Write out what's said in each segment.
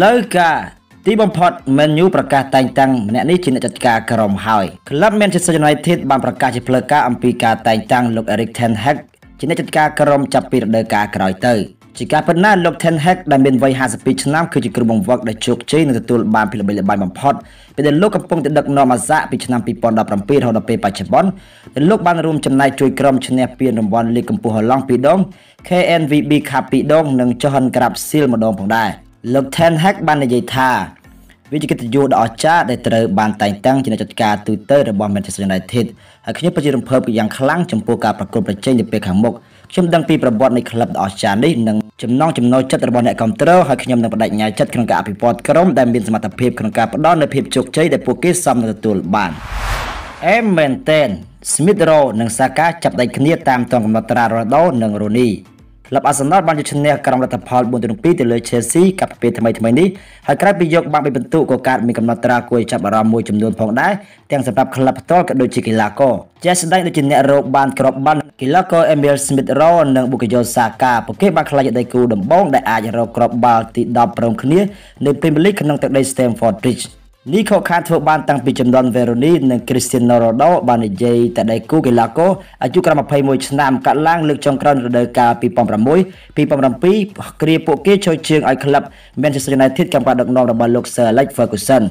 លើការទីបំផុតមែនយូប្រកាសតែងតាំងម្នាក់នេះជាអ្នកចាត់ការក្រុមហើយក្លឹបមែនជាស្ទ័រយូណៃធីតបានប្រកាសជាផ្លូវការអំពីការតែងតាំងលោក Eric Ten Hag ជាអ្នកចាត់ការក្រុមចាប់ពីរដូវកាលក្រោយទៅ ជាការពិតណាស់លោក Ten Hag ដែលមានវ័យ52ឆ្នាំគឺជាគ្រូបង្វឹកដែលជោគជ័យនិងទទួលបានភាពល្បីល្បាញបំផុតពីដែលលោកកំពុងតែដឹកនាំអាសាពីឆ្នាំ2017រហូតដល់ពេលបច្ចុប្បន្នដែលលោកបានរួមចំណែកជួយក្រុមឈ្នះពានរង្វាន់លីគកម្ពុជាហឡង់2ដង KNVB Cup 2ដងនិង Johan Cruyff Shield ម្ដងផងដែរ។លោក Ten Hag បាននិយាយថាវិជ្ជកិត្តិយសដ៏អស្ចារ្យដែលត្រូវបានតែងតាំងជាអ្នកចាត់ការទូទៅរបស់ Manchester United ហើយខ្ញុំពិតជារំភើបយ៉ាងខ្លាំងចំពោះការប្រកួតប្រជែងនាពេលខាងមុខខ្ញុំដឹងពីប្រវត្តិនៃក្លឹបដ៏អស្ចារ្យនេះនិងចំណងចំណូលចិត្តរបស់អ្នកគ្រប់គ្រងហើយខ្ញុំនឹងបដិញ្ញាចិត្តក្នុងការអភិវឌ្ឍក្រុមដែលមានសមត្ថភាពក្នុងការផ្ដល់នូវភាពជោគជ័យដែលពួកគេសមនឹងទទួលបានអេមែនតែន Smith Rowe និង Saka ចាប់ដៃគ្នាតាមទងកំណត់ត្រារ៉ូណាល់ដូនិង Rooney ក្លឹប Arsenal បានយកឈ្នះក្រុមលទ្ធផល4-2ទៅលើ Chelsea កាលពីពេលថ្មីថ្មីនេះហើយក្រៅពីយកបាក់ពីពិន្ទុក៏កើតមានកំណត់ត្រាគួរឲ្យចាប់អារម្មណ៍មួយចំនួនផងដែរទាំងសម្រាប់ក្លឹបផ្ទាល់ក៏ដូចជាកីឡាករជាក់ស្ដែងដូចជាអ្នករកបានក្របបាល់កីឡាករ Emil Smith Rowe និង Bukayo Saka ពួកគេបានក្លាយជាដៃគូដំបូងដែលអាចរកក្របបាល់ទី10ព្រមគ្នានៅ Premier League ក្នុងទឹកដី Stamford Bridge លីខូខាធ្វើបានតាំងពីចំនួនវេរូនីនិងគ្រីស្ទីណូរ៉ូដូបាននិយាយតែដៃគូកីឡាករអាយុក្រម21ឆ្នាំកាត់ឡើងលើកចុងក្រោយរដូវកាល2006 2007គ្រាពួកគេចូលជើងឲ្យក្លឹប Manchester United កម្មការដឹកនាំរបស់លោក Sir Alex Ferguson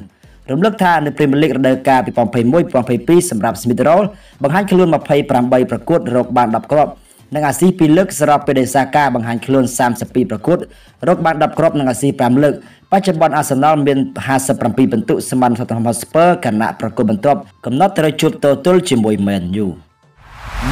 រំលឹកថានៅ Premier League រដូវកាល2021 2022សម្រាប់ Smith Rowe បង្ហាញខ្លួន28ប្រកួតរកបាន10គ្រាប់និងអាស៊ី2លើកសរុបពេលដែលសាកាបង្ហាញខ្លួន32ប្រកួតរកបាន10គ្រាប់និងអាស៊ី5លើកបច្ចុប្បន្នអាសនលមាន57ពិន្ទុស្មើនឹង Tottenham Hotspur ខណៈប្រគល់បន្ទាប់កំណត់ត្រូវជួបទល់ទល់ជាមួយ Man U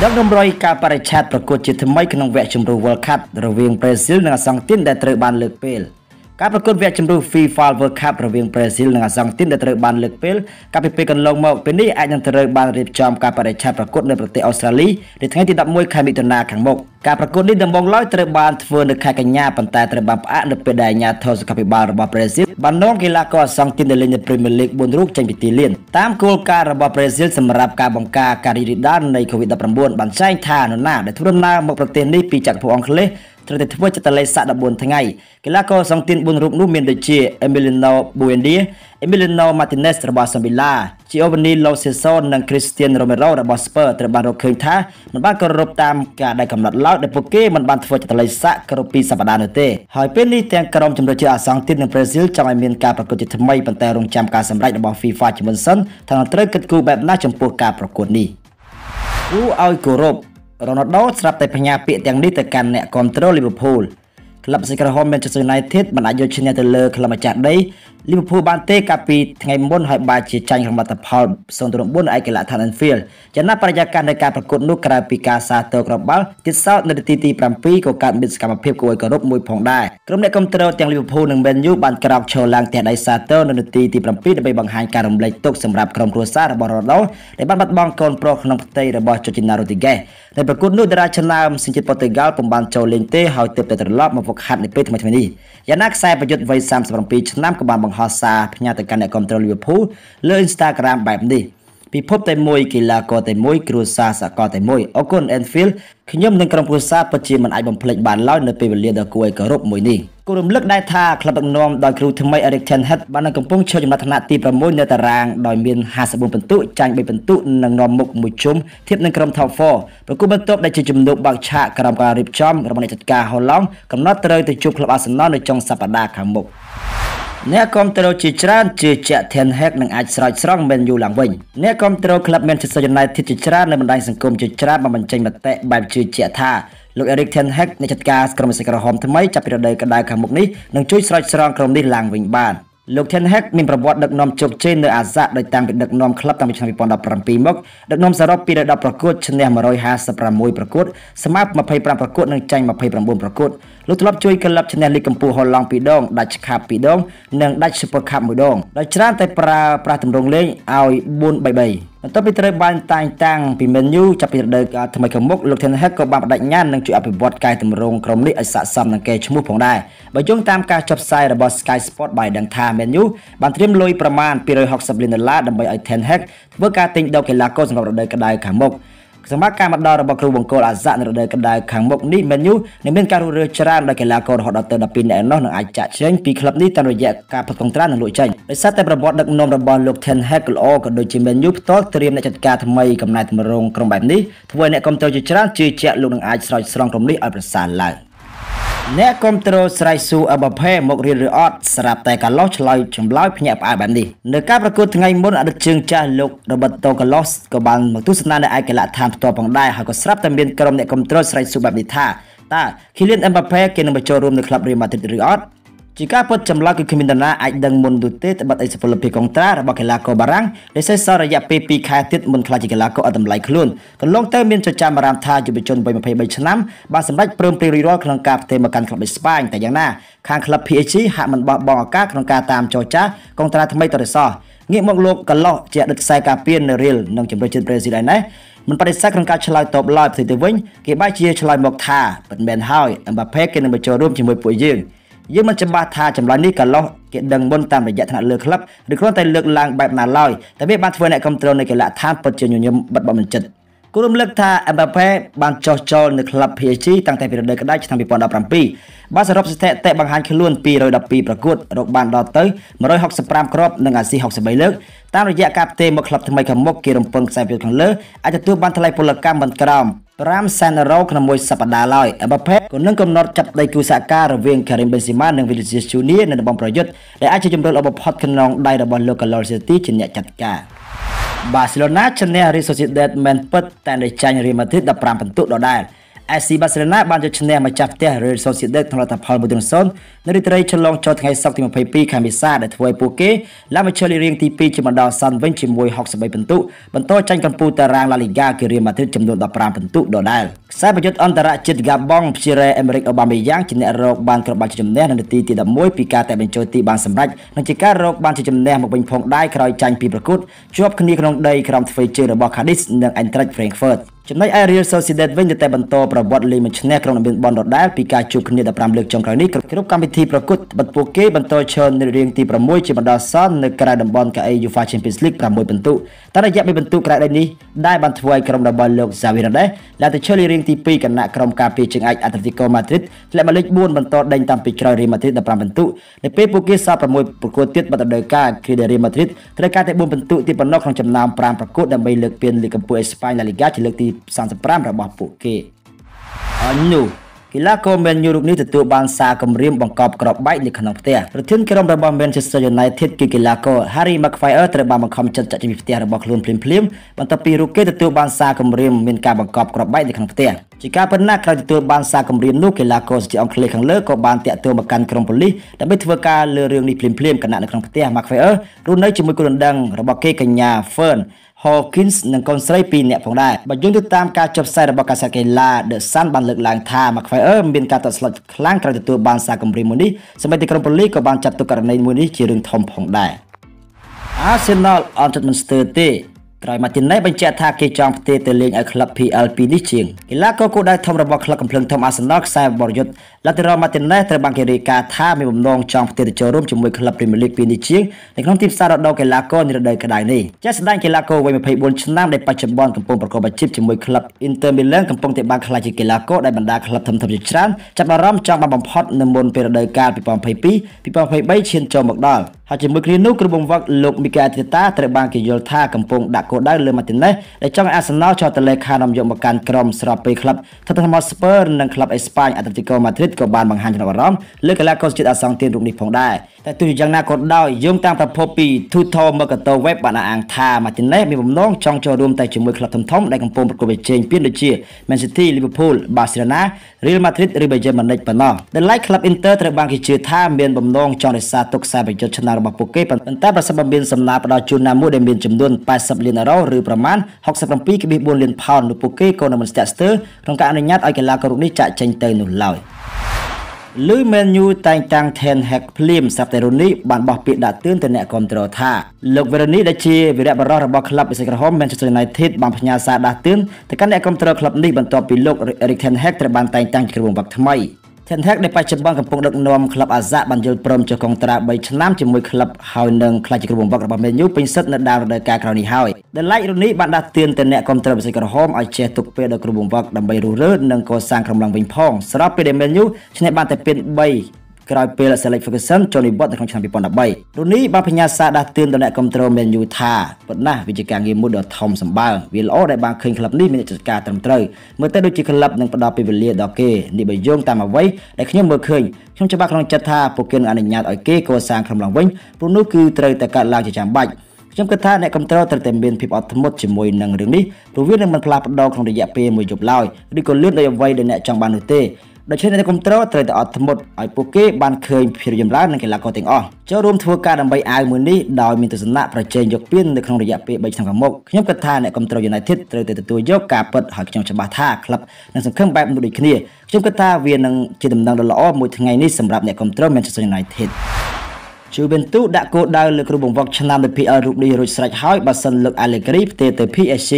ដឹកនាំរយការបរិឆេទប្រកួតជាថ្មីក្នុងវគ្គជម្រុះ World Cup រវាងប្រេស៊ីលនិងអាសង់ទីនដែលត្រូវបានលើកពេល។ការប្រកួតវគ្គជម្រុះ FIFA World Cup រវាងប្រេស៊ីលនិងអាសង់ទីនដែលត្រូវបានលើកពេលកាលពីពេលកន្លងមក ពេលនេះអាចនឹងត្រូវបានរៀបចំការបរិច្ឆេទប្រកួតនៅប្រទេសអូស្ត្រាលីនៅថ្ងៃទី11ខែមិថុនាខាងមុខការប្រកួតនេះដំបូងឡើយត្រូវបានធ្វើនៅខែកញ្ញាប៉ុន្តែត្រូវបានផ្អាកនៅពេលដែលអាជ្ញាធរសុខាភិបាលរបស់ប្រេស៊ីលបាននាំកីឡាករអាសង់ទីនដែលលេងនៅ Premier League 4រូបចេញពីទីលានតាមគោលការណ៍របស់ប្រេស៊ីលសម្រាប់ការបង្ការការរីករាលដាលនៃ COVID-19 បានចែងថានរណាដែលធ្វើដំណើរមកប្រទេសនេះពីចក្រភពអង់គ្លេសត្រូវតែធ្វើចិត្តលេខសាក់14ថ្ងៃកីឡាករសង្ទាន4រូបនោះមានដូចជា Emiliano Buendia Emiliano Martinez របស់ Sevilla Giovanni Lo Celso និង Cristiano Romero របស់ Spurs ត្រូវបានរកឃើញថាមិនបានគោរពតាមការដែលកំណត់ឡើយដែលពួកគេមិនបានធ្វើចិត្តលេខសាក់គ្រប់ពីសប្តាហ៍នោះទេហើយពេលនេះទាំងក្រុមជំនួយជាអសង្ទាននិងប្រេស៊ីលចង់ឲ្យមានការប្រកួតជាថ្មីប៉ុន្តែរងចាំការសម្រេចរបស់ FIFA ជាមុនសិនថាត្រូវគិតគូរបែបណាចំពោះការប្រកួតនេះគូឲ្យគោរពរ៉ូណាល់ដូស្រាប់តែផ្ញើពាក្យទាំងនេះទៅកាន់អ្នកគ្រប់គ្រងលីវើពូលក្លឹបសីក្រហម Manchester United បានអាចយកឈ្នះទៅលើក្លឹបម្ចាស់ដី Liverpool បានទេកាលពីថ្ងៃមុនហើយបានជាចាញ់ក្នុងលទ្ធផល0-9ឯកលក្ខណ៍ Anfield ចំណាប់បរិយាកាសនៃការប្រកួតនោះក្រៅពីការសាទរក្របាល់ទៀតសោតនៅនាទីទី7ក៏កើតមានសកម្មភាពគួរឲ្យគោរពមួយផងដែរក្រុមអ្នកគ្រប់គ្រងទាំង Liverpool និង Man U បានក្រោកឈរឡើងទះដៃសាទរនៅនាទីទី7ដើម្បីបង្ហាញការរំលែកទុក្ខសម្រាប់ក្រុមគ្រួសាររបស់ Ronaldo ដែលបានបាត់បង់កូនប្រុសក្នុងផ្ទៃរបស់ Jorginho Rodriguez នៅប្រកួតនោះតារាឆ្នើមសញ្ជាតិ Portugal ពុំបានចូលលេងទេហើយទើបតែត្រឡប់មកហ្វឹកហាត់នាពេលថ្មីថ្មីនេះយ៉ាងណាខ្សែប្រយុទ្ធវ័យ37ឆ្នាំក៏បានបង្ហោះសារផ្ញើទៅកាន់អ្នកគ្រប់គ្រងលីវើពូលលើ Instagram បែបនេះពិភពតែមួយកីឡាករតែមួយ គ្រួសារសកលតែមួយអរគុណ Enfield ខ្ញុំនិងក្រុមគ្រួសារពិតជាមិនអាចបំភ្លេចបានឡើយនៅពេលវេលាដ៏គួរឲ្យគោរពមួយនេះគោរំលឹកដែរថាក្លឹបដឹកនាំដោយគ្រូថ្មី Eric ten Hag បាននៅកំពុងឈរចំណាត់ថ្នាក់ទី6នៅតារាងដោយមាន54ពិន្ទុចាញ់3ពិន្ទុនិងនាំមុខមួយជុំធៀបនឹងក្រុម Top 4ប្រគល់បន្ទាប់ដែលជាជំនួបបើកឆាកក្រោមការរៀបចំរបស់អ្នកចាត់ការ Holland កំណត់ត្រូវទៅជួបក្លឹប Arsenal នៅចុងសប្តាហ៍ខាងមុខអ្នកគ្រប់គ្រងជាច្រើនជាជាក់ Ten Hag នឹងអាចស្រោចស្រង់ Man U ឡើងវិញអ្នកគ្រប់គ្រងក្លឹប Manchester United ជាច្រើននៅបណ្ដាញសង្គមជាច្រើនបានបញ្ចេញមតិបែបជឿជាក់ថាលោក Erik ten Hag អ្នកចាត់ការក្រុមសេចក្ដីក្រហមថ្មីចាប់ពីរដូវក្តៅខាងមុខនេះនឹងជួយស្រោចស្រង់ក្រុមនេះឡើងវិញបាន។លោក Ten Hag មានប្រវត្តិដឹកនាំជោគជ័យនៅអាសាក់ដោយតាំងពីដឹកនាំក្លឹបតាំងពីឆ្នាំ2017មកដឹកនាំសរុប210ប្រកួតឈ្នះ156ប្រកួតស្មើ25ប្រកួតនិងចាញ់29ប្រកួតលោកធ្លាប់ជួយក្លឹបឈ្នះលីគកំពូលហូឡង់2ដងដាច់ខាប់2ដងនិងដាច់ Super Cup 1ដងដោយច្រើនតែប្រើប្រាស់ទម្រង់លេងឲ្យ4-3-3បន្ទាប់ពីត្រូវបានតែងតាំងពីមេនូចាប់ពីរដូវកាលថ្មីខាងមុខលោកធានហិកក៏បានបដិញ្ញានឹងជួយអភិវឌ្ឍកាយតម្រង់ក្រុមនេះឲ្យស័ក្តិសមនឹងកេរឈ្មោះផងដែរបើយោងតាមការចុះផ្សាយរបស់ Sky Sport បានដឹងថាមេនូបានត្រៀមលុយប្រមាណ260លានដុល្លារដើម្បីឲ្យធានហិកធ្វើការទិញដូរកីឡាករសម្រាប់រដូវក្តៅខាងមុខសម្រាប់ការមកដល់របស់គ្រូបង្គោលអាសាក់នៅរដូវក្តៅខាងមុខនេះមែនយូនឹងមានការរស់រើច្រើនដោយកីឡាកររហូតដល់ទៅ12នាក់ឯណោះនឹងអាចចាក់ចេញពីក្លឹបនេះតាមរយៈការផ្គត់ផ្គង់ត្រានឹងលក់ចេញដោយសារតែប្រវត្តិដឹកនាំរបស់លោក Ten Hag ល្អក៏ដូចជាមែនយូផ្ទាល់ត្រៀមអ្នកចាត់ការថ្មីកំណែតម្រង់ក្រុមបែបនេះធ្វើឲ្យអ្នកគ្រប់គ្រងជាច្រើនជឿជាក់លោកនឹងអាចស្រោចស្រង់ក្រុមនេះឲ្យប្រសើរឡើង។អ្នកគ្រប់គ្រងស្រ័យស៊ូអបភេមករៀនឬអត់ស្រាប់តែកាឡូសឆ្លើយចម្លើយភ្ញាក់ផ្អើលបែបនេះនៅការប្រកួតថ្ងៃមុនអតីតជើងចាស់លោករ៉ូបឺតតូកាឡូសក៏បានមកទស្សនានៅឯកីឡដ្ឋានផ្ទាល់ផងដែរហើយក៏ស្រាប់តែមានក្រុមអ្នកគ្រប់គ្រងស្រ័យស៊ូបែបនេះថាតើ Kylian Mbappe គេនឹងមកចូលរួមនៅក្លឹប Real Madrid ឬអត់ជាការពុតចម្លើយគឺគ្មានដំណាអាចដឹងមុននោះទេត្បិតអេសពលភាពកងត្រារបស់កីឡាករបារាំងដែលសេសសល់រយៈពេល2ខែទៀតមុនខ្លាចជាកីឡាករអត់តម្លៃខ្លួនកន្លងទៅមានចចាមអារម្មណ៍ថាយុវជនវ័យ23ឆ្នាំបានសម្រេចព្រមព្រៀងរីរាល់ក្នុងការផ្ទេរមកកាន់ក្លឹបអេស្ប៉ាញតែយ៉ាងណាខាងក្លឹប PSG ហាក់មិនបោះបង់ឱកាសក្នុងការតាមចរចាកងត្រាថ្មីទៅរិសោះងាកមកលោកកឡោះជាដុតខ្សែការពារនៅរៀលនិងជម្រើសជាតិប្រេស៊ីលឯណេះមិនបដិសេធក្នុងការឆ្លើយតបឡើយផ្ទុយទៅវិញគេបែរជាឆ្លើយមកថាមិនមែនហើយអឹមបាប៉េគេនឹងមកចូលរួមជាមួយពួកយើង។យើងមិនច្បាស់ថាចម្លើយនេះកន្លោះគេដឹងមុនតាមរយៈថ្នាក់លើក្លឹបឬគ្រាន់តែលើកឡើងបែបណាឡើយតែវាបានធ្វើអ្នកគ្រប់គ្រងនៃកីឡដ្ឋានពិតជាញញឹមបិទបមិនចិត្តគូរំលឹកថា Mbappe បានចោះចូលនៅក្លឹប PSG តាំងតែពីរដូវក្តៅឆ្នាំ2017បានសរុបស្ថិតិបង្ហាញខ្លួន212ប្រកួតរកបានដល់ទៅ165គ្រាប់និងអាស៊ី63លើកតាមរយៈការផ្ទេរមកក្លឹបថ្មីខាងមុខគេរំពឹងខ្សែភាពខាងលើអាចទទួលបានថ្លៃពលកម្មមិនក្រោម5សែនអឺរ៉ូក្នុងមួយសប្តាហ៍ឡើយអេមបាក៏នឹងកំណត់ចាប់ដៃគូសហការរវាង Karim Benzema និង Vinicius Junior នៅតំបន់ប្រយុទ្ធដែលអាចជាជម្រើសអបផុតក្នុងដៃរបស់លោក Galol City ជាអ្នកចាត់ការបាសេឡូណាឈ្នះ Real Sociedad មិនពិតតែនៅចាញ់ Real Madrid 15ពិន្ទុដដែល SC Barcelona បានយកឈ្នះម្ចាស់ផ្ទះ Real Sociedad ក្នុងលទ្ធផល1-0នៅរាត្រីឆ្លងចូលថ្ងៃសុក្រទី22ខែមេសាដែលធ្វើឲ្យពួកគេឡើងមកឈរលេខរៀងទី2ជាបណ្ដោះអាសន្នវិញជាមួយ63ពិន្ទុបន្តចាញ់កំពូលតារាង La Liga គឺ Real Madrid ចំនួន15ពិន្ទុដដែលខ្សែប្រយុទ្ធអន្តរជាតិ Gabon ព្យារ៉េ Emerick Aubameyang ជាអ្នករកបានក្របបាច់ជំនះនៅនាទីទី11ពីការតែបញ្ចូលទីបានសម្រេចនិងជាការរកបានជាជំនះមកវិញផងដែរក្រោយចាញ់ពីប្រកួតជាប់គ្នាក្នុងដីក្រំធ្វើជើងរបស់ Cadiz និង Eintracht Frankfurt ចំណុចឯ Real Sociedad វិញនៅតែបន្តប្រវត្តិលេងមួយឆ្នាំក្នុងដំណាក់បនដដែលពីការជួបគ្នា15លើកចុងក្រោយនេះគ្រប់កម្មវិធីប្រកួតបាត់ពួកគេបន្តឈរនៅរាងទី6ជាបណ្ដោះអាសន្ននៅក្រៅតំបន់កាអេ UEFA Champions League 6ពិន្ទុតាមរយៈពីពិន្ទុក្រៅដីនេះដែលបានធ្វើឲ្យក្រុមរបស់លោក Xavi Hernandez ឡើងទៅឈរលើរាងទី2គណៈក្រុមការពារជើងឯក Atletico Madrid ធ្លាក់មកលេខ4បន្តដេញតាមពីក្រោយ Real Madrid 15ពិន្ទុនៅពេលពួកគេសល់6ប្រកួតទៀតបាត់ដំណើរការគ្រីដេ Real Madrid ត្រូវការតែ4ពិន្ទុទៀតប៉ុណ្ណោះក្នុងចំណោម5ប្រកួតដើម្បីលើកពានលីគកំពូលអេស្ប៉ាញ La Liga ជាលើកទី35របស់ពួកគេអញនោះកីឡាករមែនយូរូបនេះទទួលបានសារគម្រាមបង្កប់ក្របបែកនៅក្នុងផ្ទះប្រធានក្រុមរបស់ Manchester United គឺកីឡាករ Harry Maguire ត្រូវបានបង្ខំចិត្តចាក់ចេញពីផ្ទះរបស់ខ្លួនភ្លាមៗបន្ទាប់ពីរូបគេទទួលបានសារគម្រាមមានការបង្កប់ក្របបែកនៅក្នុងផ្ទះជាការប៉ុណ្ណាក្រោយទទួលបានសារគម្រាមនោះកីឡាករជាអង់គ្លេសខាងលើក៏បានតាក់ទងមកកាន់ក្រុមប៉ូលីសដើម្បីធ្វើការលើរឿងនេះភ្លាមៗគណៈនៅក្នុងផ្ទះ Maguire រស់នៅជាមួយគ្រួសាររបស់គេកញ្ញា Fern Hawkins និងកូនស្រី2នាក់ផងដែរបើយើងទៅតាមការចុះផ្សាយរបស់កាសែតកីឡា The Sun បានលើកឡើងថា McFair មានការទាត់ស្លុតខ្លាំងក្រោយទទួលបានសារគំរាមមួយនេះសម្រាប់ទីក្រុងប៉ូលីសក៏បានចាត់ទុកករណីមួយនេះជារឿងធំផងដែរ Arsenal អត់ចិត្តមិនស្ទើរទេក្រោយម៉ាទីណេបញ្ជាក់ថាគេចង់ផ្ទេរទៅលេងឲ្យក្លឹប PLP នេះជាងកីឡាករគោលដៅធំរបស់ក្លឹបកំភ្លឹងធំ Arsenal ខ្សែបរយុទ្ធឡាទីរ៉ូម៉ាទីណេត្រូវបានគេរាយការណ៍ថាមានបំណងចង់ផ្ទេរទៅចូលរួមជាមួយក្លឹប Premier League ពីនេះជាងនៅក្នុងទីផ្សាររដូវកីឡាករនិរដីក្តៅនេះជាក់ស្ដែងកីឡាករវ័យ24ឆ្នាំដែលបច្ចុប្បន្នកំពុងប្រកបអាជីពជាមួយក្លឹប Inter Milan កំពុងតែបានក្លាយជាកីឡាករដែលបណ្ដាក្លឹបធំៗជាច្រើនចាប់អារម្មណ៍ចង់បានបំផុតនៅមុនពេលរដូវកាល2022 2023ឈានចូលមកដល់ហើយជាមួយគ្នានោះគ្រូបង្វឹកលោកមីកាធីតាត្រូវបានគេយល់ថាកំពុងដាក់គោលដៅលើម៉ាទីណេសដែលចង់អាសនលចោទលេខានាំយកមកកាន់ក្រុមស្របពេលក្លឹបថាថាមកស្ពឺនិងក្លឹបអេស្ប៉ាញអាតលេទីកូម៉ាឌ្រីតក៏បានបង្ហាញចំណាប់អារម្មណ៍លើកីឡាករជាតិអាសង់ទានរូបនេះផងដែរតែទោះយ៉ាងណាក៏ដោយយោងតាមប្រភពពី Tutor Mercato Web បានអះអាងថាម៉ាទីណេសមានបំណងចង់ចូលរួមតែជាមួយក្លឹបធំៗដែលកំពុងប្រកួតប្រជែងពានដូចជា Man City Liverpool Barcelona Real Madrid ឬ Bayern Munich ប៉ុណ្ណោះដែល like ក្លឹប Inter ត្រូវបានគេជឿថាមានបំណងចង់រក្សាទុកខ្សែប្រយុទ្ធឆ្នាំរបស់ពួកគេប៉ុន្តែប្រសិនបើមានសំណើផ្ដល់ជូនណាមួយដែលមានចំនួន80លានអឺរ៉ូឬប្រមាណ67.4លានផោននោះពួកគេក៏នឹងមិនស្ទាក់ស្ទើរក្នុងការអនុញ្ញាតឲ្យកីឡាកររូបនេះចាក់ចេញទៅនោះឡើយ។ឬ Man U តែងតាំង Ten Hag ភ្លាមសប្តាហ៍រុននេះបានបោះពាក្យដាក់ទឿនទៅអ្នកគ្រប់គ្រងថាលោក Veroni ដែលជាវីរបុរសរបស់ក្លឹបបេសិកក្រហម Manchester United បានផ្ញើសារដាស់ទឿនទៅកាន់អ្នកគ្រប់គ្រងក្លឹបនេះបន្ទាប់ពីលោក Erik Ten Hag ត្រូវបានតែងតាំងជាគ្រូបង្វឹកថ្មី Ten Hag ដែលបច្ចុប្បន្នកំពុងដឹកនាំក្លឹបអាសាក់បានយល់ព្រមចុះកុងត្រា3ឆ្នាំជាមួយក្លឹបហើយនឹងខ្លាចជាគ្រូបង្វឹករបស់ Man U ពេញសិទ្ធិនៅដើមរដូវកាលក្រោយនេះហើយដែលឡៃរូនីបានដាស់តឿនទៅអ្នកគ្រប់គ្រងវិស័យក្រហមឲ្យចេះទុកពេលដល់គ្រូបង្វឹកដើម្បីរុះរើនិងកសាងក្រុមឡើងវិញផង ស្របពេលដែល Man U ឈ្នះបានតែពាន3ក្រោយពេល Alex Ferguson ចូលនិវត្តន៍នៅក្នុងឆ្នាំ2013រូនីបានផ្ញើសារដាស់តឿនដល់អ្នកគ្រប់គ្រង Man U ថាប៉ុណ្ណាវាជាការងារមួយដ៏ធំសម្បើមវាល្អដែលបានឃើញក្លឹបនេះមានចិត្តការត្រឹមត្រូវមើលទៅដូចជាក្លឹបនឹងផ្ដល់ពេលវេលាដល់គេនេះបើយោងតាមអ្វីដែលខ្ញុំមើលឃើញខ្ញុំច្បាស់ក្នុងចិត្តថាពួកគេនឹងអនុញ្ញាតឲ្យគេកសាងក្រុមឡើងវិញព្រោះនោះគឺត្រូវតែកាត់ឡើងជាចាំបាច់ខ្ញុំគិតថាអ្នកគ្រប់គ្រងត្រូវតែមានភាពអត់ធ្មត់ជាមួយនឹងរឿងនេះព្រោះវានឹងមិនផ្លាស់ប្ដូរក្នុងរយៈពេលមួយយប់ឡើយឬក៏លឿនដោយអ្វីដែលអ្នកចង់បាននោះទេដូច្នេះអ្នកគ្រប់គ្រងត្រូវតែអត់ធ្មត់ឲ្យពួកគេបានឃើញភាពចម្រើននិងកីឡាករទាំងអស់ចូលរួមធ្វើការដើម្បីអាវមួយនេះដោយមានទស្សនៈប្រជែងយកពាននៅក្នុងរយៈពេល3ឆ្នាំខាងមុខខ្ញុំគិតថាអ្នកគ្រប់គ្រង United ត្រូវតែទទួលយកការពិតហើយខ្ញុំច្បាស់ថាក្លឹបនឹងសង្ឃឹមបែបមួយដូចគ្នាខ្ញុំគិតថាវានឹងជាដំណឹងដ៏ល្អមួយថ្ងៃនេះសម្រាប់អ្នកគ្រប់គ្រង Manchester United ជូវិនទូដាក់គោលដៅលើគ្រូបង្វឹកឆ្នាំ PL រូបនេះរួចស្រេចហើយបើសិនលើក Allegri ផ្ទេរទៅ PSG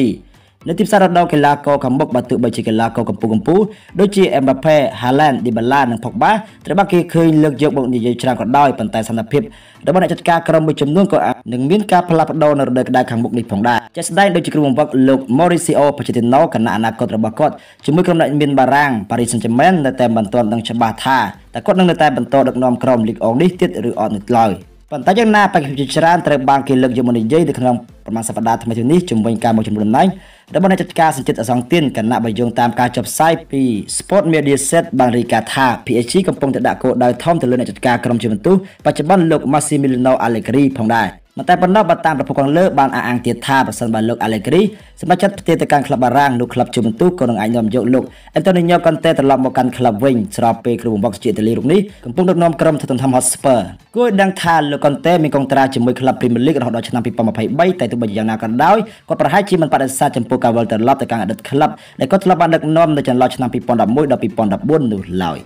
នៅទីផ្សាររដូវកីឡាករខាងមុខបើទោះបីជាកីឡាករកម្ពុជាកម្ពុជាដូចជា Mbappe, Haaland, Dybala និង Pogba ត្រូវបានគេឃើញលើកយកមកនិយាយច្រើនក៏ដោយប៉ុន្តែស្ថានភាពរបស់អ្នកចាត់ការក្រុមមួយចំនួនក៏អាចនឹងមានការផ្លាស់ប្ដូរនៅរដូវក្តៅខាងមុខនេះផងដែរជាក់ស្ដែងដូចជាគ្រូបង្វឹកលោក Mauricio Pochettino គណៈអនាគតរបស់គាត់ជាមួយក្រុមអ្នកមានបារាំង Paris Saint-Germain នៅតែមិនទាន់ដឹងច្បាស់ថាតើគាត់នឹងនៅតែបន្តដឹកនាំក្រុមលីកអងនេះទៀតឬអត់នៅឡើយ។ប៉ុន្តែយ៉ាងណាបេក្ខជនជាច្រើនត្រូវបានគេលើកយកមកនិយាយនៅក្នុងប្រមាណសប្តាហ៍ថ្មីនេះជំវិញការមកជំរុញឡើងរបស់អ្នកចាត់ការសញ្ជាតិអសង្ទានកណៈបយងតាមការចុះផ្សាយពី Sport Media Set បានរាយការណ៍ថា PSG កំពុងតែដាក់គោលដៅធំទៅលើអ្នកចាត់ការក្រុមជំនុំទូបច្ចុប្បន្នលោក Massimiliano Allegri ផងដែរមិនតែប៉ុណ្ណោះបើតាមប្រភពខាងលើបានអះអាងទៀតថាប្រសិនបើលោកអាឡេគ្រីសម្រាប់ចាត់ផ្ទេរទៅកាន់ក្លឹបបារាំងនោះក្លឹបជួមបន្ទូក៏នឹងអាចនាំយកលោកអេនតូនីញ៉ូកាន់តេត្រឡប់មកកាន់ក្លឹបវិញស្របពេលគ្រូបង្វឹកជាអ៊ីតាលីរូបនេះកំពុងដឹកនាំក្រុមទៅទន្ទឹម Hotspur គួរដឹងថាលោកកុនតេមានកងត្រាជាមួយក្លឹប Premier League រហូតដល់ឆ្នាំ2023តែទោះបីយ៉ាងណាក៏ដោយគាត់ប្រហែលជាមិនបដិសេធចំពោះការវិលត្រឡប់ទៅកាន់អតីតក្លឹបដែលគាត់ធ្លាប់បានដឹកនាំនៅចន្លោះឆ្នាំ2011ដល់2014នោះឡើយ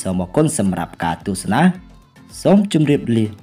សូមអរគុណសម្រាប់ការទស្សនាសូមជម្រាបលា